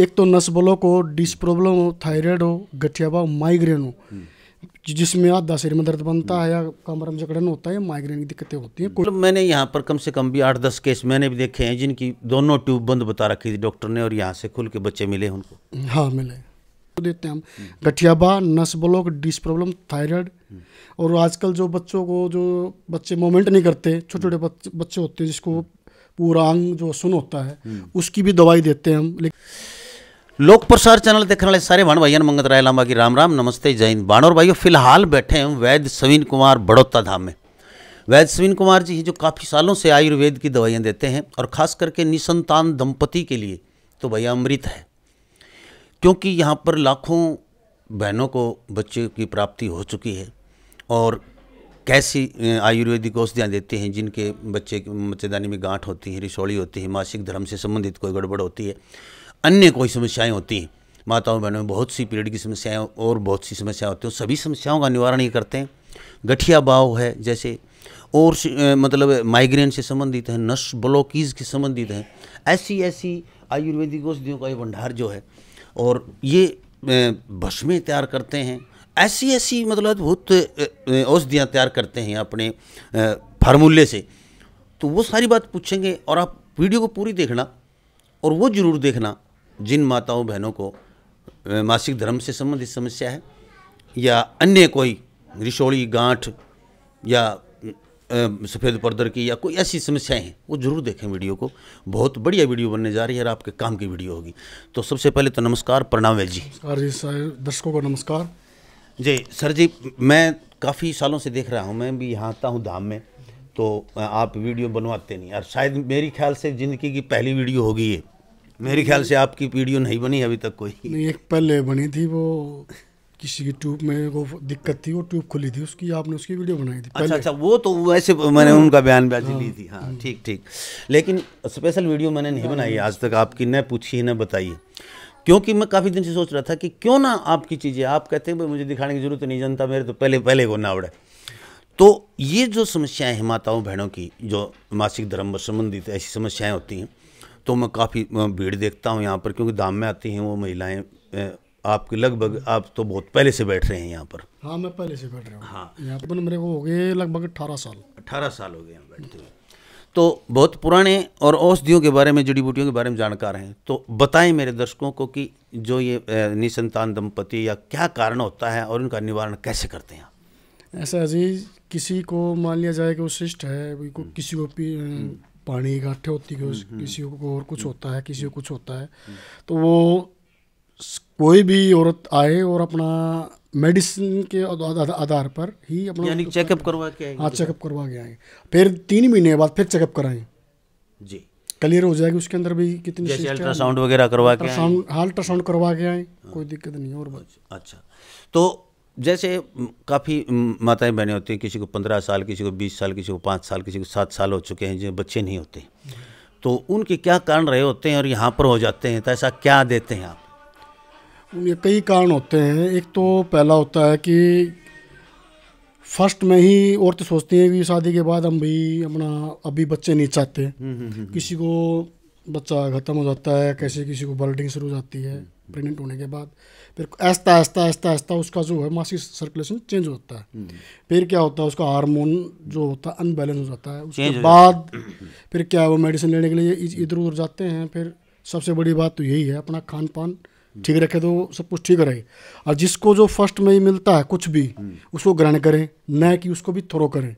एक तो नस ब्लॉक हो डिस प्रॉब्लम हो थायराइड हो गठिया भाव माइग्रेन हो जिसमें आधा सिर में दर्द बनता है या कमर में जकड़न होता है माइग्रेन की दिक्कतें होती हैं मतलब मैंने यहाँ पर कम से कम भी आठ दस केस मैंने भी देखे हैं जिनकी दोनों ट्यूब बंद बता रखी थी डॉक्टर ने और यहाँ से खुल के बच्चे मिले उनको हाँ मिले तो देते हैं हम गठियाबा नस ब्लॉक डिस प्रॉब्लम थायराइड और आजकल जो बच्चों को जो बच्चे मोमेंट नहीं करते छोटे छोटे बच्चे होते हैं जिसको पूरा अंग जो सुन होता है उसकी भी दवाई देते हैं हम लेकिन लोक प्रसार चैनल देखने वाले सारे भाण भाइयों मंगत राय लांबा की राम राम नमस्ते जय हिंद बाण और भाइयों फिलहाल बैठे हैं वैद्य सविन कुमार बड़ौता धाम में वैद्य सविन कुमार जी जो काफ़ी सालों से आयुर्वेद की दवाइयाँ देते हैं और ख़ास करके निसंतान दंपति के लिए तो भैया अमृत है क्योंकि यहाँ पर लाखों बहनों को बच्चे की प्राप्ति हो चुकी है और कैसी आयुर्वेदिक औषधियाँ देते हैं जिनके बच्चे बच्चेदानी में गांठ होती है रिसौड़ी होती है मासिक धर्म से संबंधित कोई गड़बड़ होती है अन्य कोई समस्याएं होती हैं माताओं बहनों में बहुत सी पीरियड की समस्याएं और बहुत सी समस्याएं होती हैं सभी समस्याओं का निवारण ये करते हैं गठिया भाव है जैसे और मतलब माइग्रेन से संबंधित है नस ब्लॉकीज के संबंधित हैं ऐसी ऐसी आयुर्वेदिक औषधियों का ये भंडार जो है और ये भस्में तैयार करते हैं ऐसी ऐसी मतलब बहुत औषधियाँ तैयार करते हैं अपने फार्मूले से तो वो सारी बात पूछेंगे और आप वीडियो को पूरी देखना और वो ज़रूर देखना जिन माताओं बहनों को मासिक धर्म से संबंधित समस्या है या अन्य कोई रिशोड़ी गांठ या सफ़ेद पर्दर की या कोई ऐसी समस्याएं हैं वो ज़रूर देखें वीडियो को बहुत बढ़िया वीडियो बनने जा रही है और आपके काम की वीडियो होगी तो सबसे पहले तो नमस्कार प्रणाम वैल जी नमस्कार जी सर दर्शकों को नमस्कार जी सर जी मैं काफ़ी सालों से देख रहा हूँ मैं भी यहाँ आता हूँ धाम में तो आप वीडियो बनवाते नहीं और शायद मेरी ख्याल से ज़िंदगी की पहली वीडियो होगी ये मेरे ख्याल से आपकी वीडियो नहीं बनी अभी तक कोई नहीं एक पहले बनी थी वो किसी की ट्यूब में वो दिक्कत थी वो ट्यूब खुली थी उसकी आपने उसकी वीडियो बनाई थी अच्छा अच्छा वो तो वैसे मैंने हाँ। उनका बयान बयान हाँ। ली थी हाँ ठीक ठीक लेकिन स्पेशल वीडियो मैंने नहीं हाँ। बनाई आज तक आपकी न पूछी न बताई क्योंकि मैं काफ़ी दिन से सोच रहा था कि क्यों ना आपकी चीज़ें आप कहते हैं मुझे दिखाने की जरूरत नहीं जनता मेरे तो पहले पहले को ना उड़े तो ये जो समस्याएं हैं माताओं बहनों की जो मासिक धर्म संबंधित ऐसी समस्याएं होती हैं तो मैं काफ़ी भीड़ देखता हूँ यहाँ पर क्योंकि दाम में आती हैं वो महिलाएँ आपके लगभग आप तो बहुत पहले से बैठ रहे हैं यहाँ पर हाँ मैं पहले से बैठ रहा हूँ हाँ यहाँ पर मेरे को हो गए लगभग अट्ठारह साल अट्ठारह साल हो गए यहाँ बैठते हुए तो बहुत पुराने और औषधियों के बारे में जड़ी बूटियों के बारे में जानकार हैं तो बताएं मेरे दर्शकों को कि जो ये निसंतान दंपति या क्या कारण होता है और इनका निवारण कैसे करते हैं ऐसा अजीज किसी को मान लिया जाए कि वो शिष्ट है हम्म। किसी को पानी इकट्ठे होती है हम्म, हम्म। किसी को और कुछ हम्म। होता है किसी को कुछ होता है तो वो कोई भी औरत आए और अपना मेडिसिन के आधार पर ही अपना यानी चेकअप करवा के हाँ चेकअप तो करवा के आएंगे फिर तीन महीने बाद फिर चेकअप कराएं जी क्लियर हो जाएगी उसके अंदर भी कितनी जैसे अल्ट्रासाउंड वगैरह करवा के अल्ट्रासाउंड हाँ, अल्ट्रासाउंड करवा के आए हाँ। कोई दिक्कत नहीं और अच्छा तो जैसे काफ़ी माताएं बहनें होती हैं किसी को पंद्रह साल किसी को बीस साल किसी को पाँच साल किसी को सात साल हो चुके हैं जिन्हें बच्चे नहीं होते तो उनके क्या कारण रहे होते हैं और यहाँ पर हो जाते हैं तो ऐसा क्या देते हैं आप ये कई कारण होते हैं एक तो पहला होता है कि फर्स्ट में ही औरत सोचती हैं कि शादी के बाद हम भाई अपना अभी बच्चे नहीं चाहते हम्म, हम्म, हम्म, किसी को बच्चा ख़त्म हो जाता है कैसे किसी को बल्डिंग शुरू हो जाती है प्रेगनेंट होने के बाद फिर ऐसा ऐसा ऐसा ऐसा उसका जो है मासिक सर्कुलेशन चेंज होता है हम्म। फिर क्या होता है उसका हार्मोन जो होता है अनबैलेंस हो जाता है उसके बाद फिर क्या वो मेडिसिन लेने के लिए इधर उधर जाते हैं फिर सबसे बड़ी बात तो यही है अपना खान पान ठीक रखे तो सब कुछ ठीक रहे और जिसको जो फर्स्ट में ही मिलता है कुछ भी हम्म। उसको ग्रहण करें न कि उसको भी थ्रो करें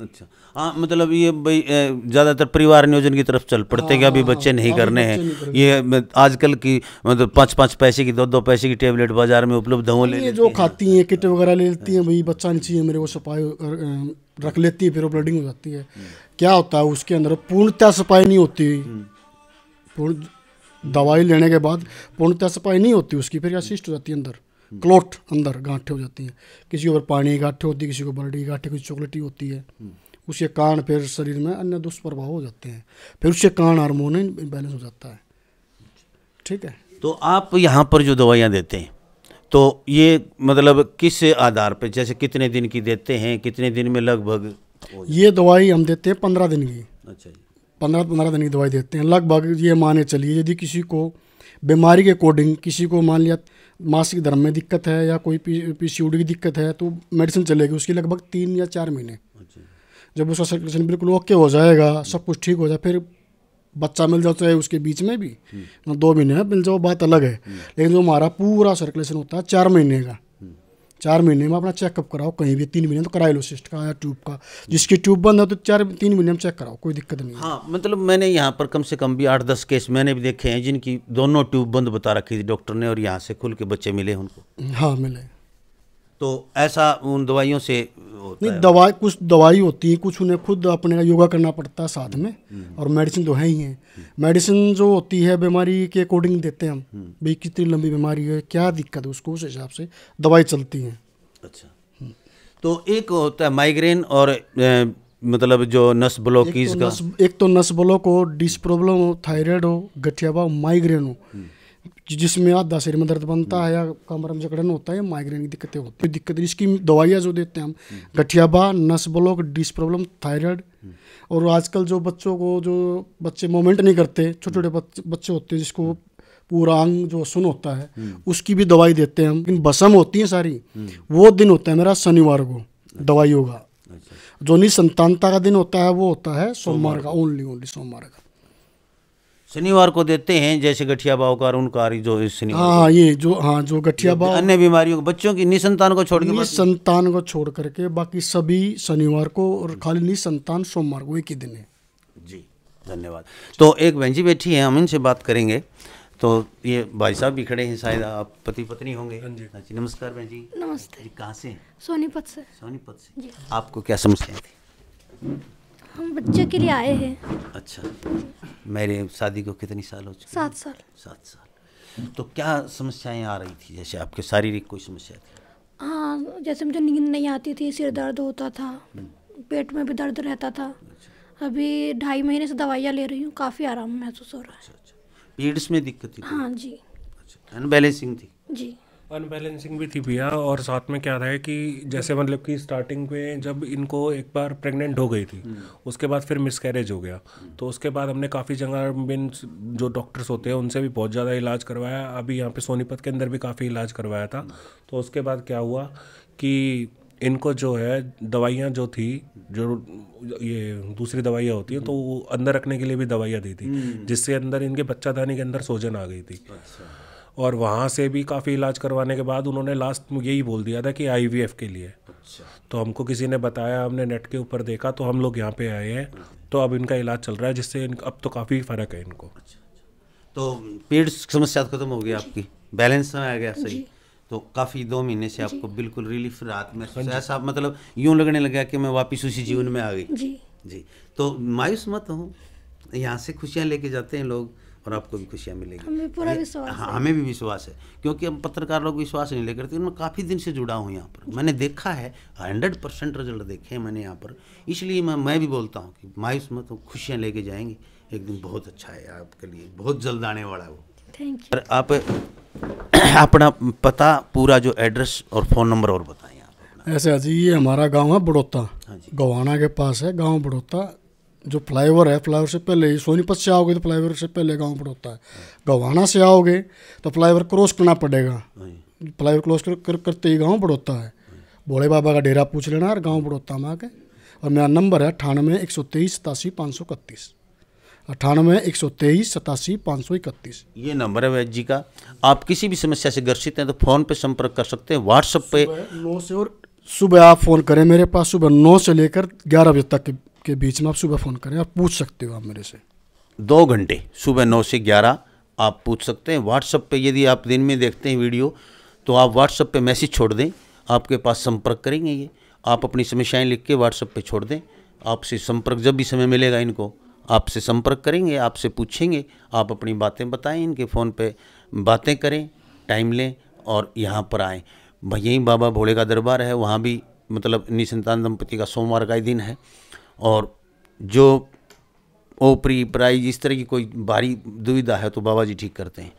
अच्छा हाँ मतलब ये भाई ज़्यादातर परिवार नियोजन की तरफ चल पड़ते हाँ, हैं कि अभी हाँ, बच्चे नहीं हाँ, करने हैं ये आजकल की मतलब पाँच पाँच पैसे की दो दो पैसे की टेबलेट बाजार में उपलब्ध हो ले जो खाती हैं किट वगैरह ले लेती हैं भाई बच्चा नहीं चाहिए मेरे को सफाई रख लेती है फिर वो ब्लडिंग हो जाती है क्या होता है उसके अंदर पूर्णतः सफाई नहीं होती पूर्ण दवाई लेने के बाद पूर्णतः सफाई नहीं होती उसकी फिर या हो जाती है अंदर क्लोट अंदर गांठे हो जाती हैं किसी के ऊपर पानी की गांठे होती है किसी को बर्डी गांठे किसी चॉकलेटी होती है हम्म। उसके कारण फिर शरीर में अन्य दुष्प्रभाव हो जाते हैं फिर उसके कारण हारमोन बैलेंस हो जाता है ठीक है तो आप यहाँ पर जो दवाइयाँ देते हैं तो ये मतलब किस आधार पर जैसे कितने दिन की देते हैं कितने दिन में लगभग ये दवाई हम देते हैं पंद्रह दिन की अच्छा पंद्रह पंद्रह दिन की दवाई देते हैं लगभग ये माने चलिए यदि किसी को बीमारी के अकॉर्डिंग किसी को मान लिया मासिक धर्म में दिक्कत है या कोई पी सी की दिक्कत है तो मेडिसिन चलेगी उसकी लगभग तीन या चार महीने अच्छा। जब उसका सर्कुलेशन बिल्कुल ओके हो जाएगा सब कुछ ठीक हो जाए फिर बच्चा मिल जाता है उसके बीच में भी हम्म। दो महीने में मिल जाओ बात अलग है हम्म। लेकिन जो हमारा पूरा सर्कुलेशन होता है चार महीने का चार महीने में अपना चेकअप कराओ कहीं भी तीन महीने तो करा लो सिस्ट का या ट्यूब का जिसकी ट्यूब बंद है तो चार तीन महीने में चेक कराओ कोई दिक्कत नहीं हाँ मतलब मैंने यहाँ पर कम से कम भी आठ दस केस मैंने भी देखे हैं जिनकी दोनों ट्यूब बंद बता रखी थी डॉक्टर ने और यहाँ से खुल के बच्चे मिले उनको हाँ मिले तो ऐसा उन दवाइयों से नहीं दवाई कुछ दवाई होती है कुछ उन्हें खुद अपने योगा करना पड़ता है साथ में हम्म। और मेडिसिन तो है ही है मेडिसिन जो होती है बीमारी के अकॉर्डिंग देते हैं हम हम्म। भाई कितनी लंबी बीमारी है क्या दिक्कत है उसको उस हिसाब से दवाई चलती है अच्छा हम्म। तो एक होता है माइग्रेन और ए, मतलब जो नस ब्लॉक तो एक तो नस ब्लॉक हो डिस प्रॉब्लम हो थायराइड हो गठियावा माइग्रेन हो जिसमें आज दस में दर्द बनता है या कमर में जकड़न होता है माइग्रेन की दिक्कतें होती है दिक्कत इसकी दवाइयाँ जो देते हैं हम गठियाबा नस ब्लॉक डिस प्रॉब्लम थायराइड और आजकल जो बच्चों को जो बच्चे मोमेंट नहीं करते छोटे छोटे बच्चे होते हैं जिसको पूरा अंग जो सुन होता है उसकी भी दवाई देते हैं हम लेकिन बसम होती है सारी वो दिन होता है मेरा शनिवार को दवाई होगा अच्छा। जो नहीं संतानता का दिन होता है वो होता है सोमवार का ओनली ओनली सोमवार का शनिवार को देते हैं जैसे गठिया बाव कारून कारी जो इस शनिवार हाँ, ये जो हाँ जो गठिया भाव अन्य बीमारियों बच्चों की निसंतान को छोड़ के संतान को छोड़ करके बाकी सभी शनिवार को और खाली निसंतान सोमवार को एक ही दिन है जी धन्यवाद तो एक बहन जी बैठी है हम इनसे बात करेंगे तो ये भाई साहब भी खड़े हैं शायद आप पति पत्नी होंगे हाँ हाँ जी नमस्कार बहन जी नमस्ते कहाँ से सोनीपत से सोनीपत से आपको क्या समस्या थी हम बच्चे के लिए आए हैं अच्छा मेरे शादी को कितनी साल हो चुके सात साल सात साल तो क्या समस्याएं आ रही थी जैसे आपके शारीरिक कोई समस्या थी हाँ जैसे मुझे नींद नहीं आती थी सिर दर्द होता था हम्म। पेट में भी दर्द रहता था अच्छा। अभी ढाई महीने से दवाइयाँ ले रही हूँ काफ़ी आराम महसूस हो रहा है अच्छा, अच्छा। पीरियड्स में दिक्कत थी हाँ जी अच्छा अनबैलेंसिंग थी जी अनबैलेंसिंग भी थी भैया और साथ में क्या था कि जैसे मतलब कि स्टार्टिंग में जब इनको एक बार प्रेग्नेंट हो गई थी हम्म। उसके बाद फिर मिसकैरेज हो गया हम्म। तो उसके बाद हमने काफ़ी जगह बिन जो डॉक्टर्स होते हैं उनसे भी बहुत ज़्यादा इलाज करवाया अभी यहाँ पे सोनीपत के अंदर भी काफ़ी इलाज करवाया था हम्म। तो उसके बाद क्या हुआ कि इनको जो है दवाइयाँ जो थी जो ये दूसरी दवाइयाँ होती हैं तो अंदर रखने के लिए भी दवाइयाँ दी थी जिससे अंदर इनके बच्चादानी के अंदर सोजन आ गई थी अच्छा और वहाँ से भी काफ़ी इलाज करवाने के बाद उन्होंने लास्ट में यही बोल दिया था कि आई के लिए अच्छा। तो हमको किसी ने बताया हमने नेट के ऊपर देखा तो हम लोग यहाँ पे आए हैं तो अब इनका इलाज चल रहा है जिससे अब तो काफ़ी फ़र्क है इनको अच्छा, अच्छा, तो पेट समस्या तो खत्म हो गई आपकी बैलेंस में आ गया सही तो काफ़ी दो महीने से आपको बिल्कुल रिलीफ रात में हाँ ऐसा मतलब यूँ लगने लगा कि मैं वापस उसी जीवन में आ गई जी जी तो मायूस मत हूँ यहाँ से खुशियाँ लेके जाते हैं लोग और आपको भी खुशियाँ मिलेगी हमें पूरा विश्वास हाँ हमें भी विश्वास है क्योंकि हम पत्रकार लोग विश्वास नहीं लेकर मैं काफ़ी दिन से जुड़ा हूँ यहाँ पर मैंने देखा है हंड्रेड परसेंट रिजल्ट देखे हैं मैंने यहाँ पर इसलिए मैं मैं भी बोलता हूँ कि मायूस मत तो खुशियाँ लेके जाएंगे एक दिन बहुत अच्छा है आपके लिए बहुत जल्द आने वाला है वो थैंक यू आप अपना पता पूरा जो एड्रेस और फ़ोन नंबर और बताएं आप ऐसे अजी ये हमारा गांव है बड़ोता हाँ गवाना के पास है गांव बड़ोता जो फ्लाईओवर है फ्लाईओवर से पहले ही सोनीपत से आओगे तो फ्लाईओवर से पहले गाँव पर होता है गवाना से आओगे तो फ्लाईओवर क्रॉस करना पड़ेगा फ्लाईओवर क्रॉस कर, कर, करते ही गाँव पर होता है भोले बाबा का डेरा पूछ लेना और गाँव पर होता है के और मेरा नंबर है अठानवे एक सौ तेईस सतासी पाँच सौ इकतीस अठानवे एक सौ तेईस सतासी पाँच सौ इकतीस ये नंबर है वैद जी का आप किसी भी समस्या से ग्रसित हैं तो फ़ोन पे संपर्क कर सकते हैं व्हाट्सएप पे नौ से और सुबह आप फ़ोन करें मेरे पास सुबह नौ से लेकर ग्यारह बजे तक के बीच में आप सुबह फ़ोन करें आप पूछ सकते हो आप मेरे से दो घंटे सुबह नौ से ग्यारह आप पूछ सकते हैं व्हाट्सअप पे यदि आप दिन में देखते हैं वीडियो तो आप व्हाट्सअप पे मैसेज छोड़ दें आपके पास संपर्क करेंगे ये आप अपनी समस्याएं लिख के व्हाट्सअप पे छोड़ दें आपसे संपर्क जब भी समय मिलेगा इनको आपसे संपर्क करेंगे आपसे पूछेंगे आप अपनी बातें बताएं इनके फ़ोन पे बातें करें टाइम लें और यहाँ पर आएँ यहीं बाबा भोले का दरबार है वहाँ भी मतलब निसंतान दंपति का सोमवार का ही दिन है और जो ओपरी प्राई इस तरह की कोई भारी दुविधा है तो बाबा जी ठीक करते हैं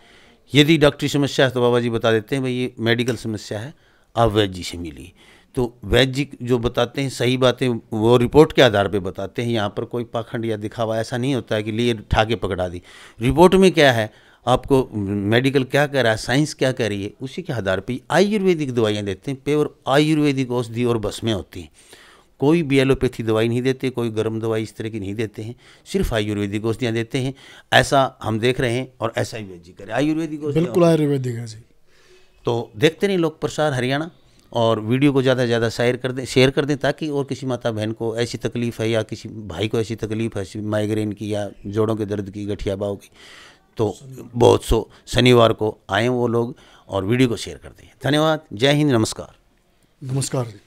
यदि डॉक्टरी समस्या है तो बाबा जी बता देते हैं भाई ये मेडिकल समस्या है आप वैद्य जी से मिली तो वैद्य जी जो बताते हैं सही बातें वो रिपोर्ट के आधार पे बताते हैं यहाँ पर कोई पाखंड या दिखावा ऐसा नहीं होता है कि लिए ठाके पकड़ा दी रिपोर्ट में क्या है आपको मेडिकल क्या कह रहा है साइंस क्या कह रही है उसी के आधार पर आयुर्वेदिक दवाइयाँ देते हैं पेवर आयुर्वेदिक औषधि और बस में होती हैं कोई भी एलोपैथी दवाई नहीं देते कोई गर्म दवाई इस तरह की नहीं देते हैं सिर्फ आयुर्वेदिक औषधियाँ देते हैं ऐसा हम देख रहे हैं और ऐसा ही जी करें आयुर्वेदिक बिल्कुल आयुर्वेदिक है जी तो देखते नहीं लोक प्रसार हरियाणा और वीडियो को ज़्यादा से ज़्यादा शेयर कर दें शेयर कर दें ताकि और किसी माता बहन को ऐसी तकलीफ़ है या किसी भाई को ऐसी तकलीफ़ है माइग्रेन की या जोड़ों के दर्द की गठिया बाव की तो बहुत सो शनिवार को आए वो लोग और वीडियो को शेयर कर दें धन्यवाद जय हिंद नमस्कार नमस्कार जी